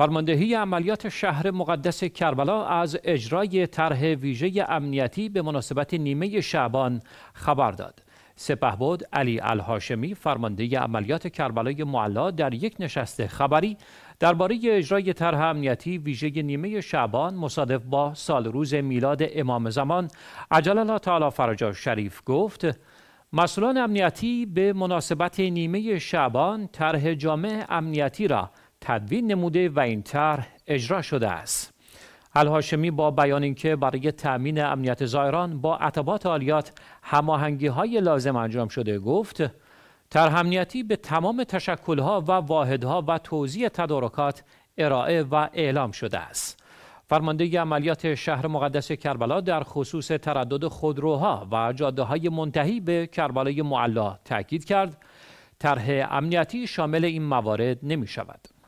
فرماندهی عملیات شهر مقدس کربلا از اجرای طرح ویژه امنیتی به مناسبت نیمه شعبان خبر داد. سپهبد علی الهاشمی فرمانده عملیات کربلای معلا در یک نشست خبری درباره اجرای طرح امنیتی ویژه نیمه شعبان مصادف با سال روز میلاد امام زمان عجل الله تعالی فرجا شریف گفت مسئولان امنیتی به مناسبت نیمه شعبان طرح جامع امنیتی را تدوین نموده و این طرح اجرا شده است الهاشمی با بیان اینکه برای تأمین امنیت زائران با عتبات عالیات هماهنگی های لازم انجام شده گفت طرح امنیتی به تمام تشکلها و واحدها و توزیع تدارکات ارائه و اعلام شده است فرمانده عملیات شهر مقدس کربلا در خصوص تردد خودروها و جاده های منتهی به کربلای معلا تاکید کرد طرح امنیتی شامل این موارد نمی شود.